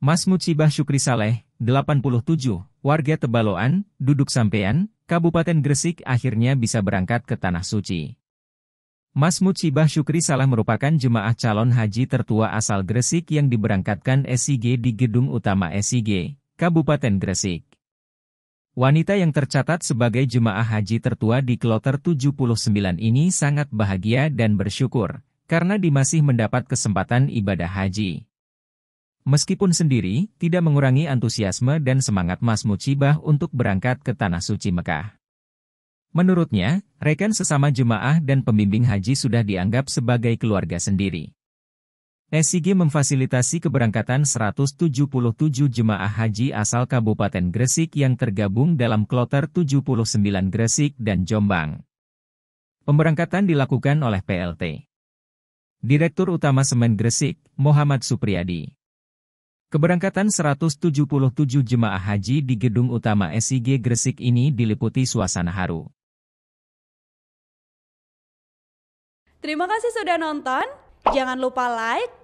Mas Mucibah Syukri Saleh, 87, warga Tebaloan, duduk sampean, Kabupaten Gresik akhirnya bisa berangkat ke Tanah Suci. Mas Mucibah Syukri Saleh merupakan jemaah calon haji tertua asal Gresik yang diberangkatkan SIG di Gedung Utama SIG, Kabupaten Gresik. Wanita yang tercatat sebagai jemaah haji tertua di kloter 79 ini sangat bahagia dan bersyukur, karena di masih mendapat kesempatan ibadah haji. Meskipun sendiri, tidak mengurangi antusiasme dan semangat Mas Mucibah untuk berangkat ke Tanah Suci Mekah. Menurutnya, rekan sesama jemaah dan pembimbing haji sudah dianggap sebagai keluarga sendiri. SIG memfasilitasi keberangkatan 177 jemaah haji asal Kabupaten Gresik yang tergabung dalam kloter 79 Gresik dan Jombang. Pemberangkatan dilakukan oleh PLT. Direktur Utama Semen Gresik, Muhammad Supriyadi. Keberangkatan 177 jemaah haji di gedung utama SIG Gresik ini diliputi suasana haru. Terima kasih sudah nonton. Jangan lupa like,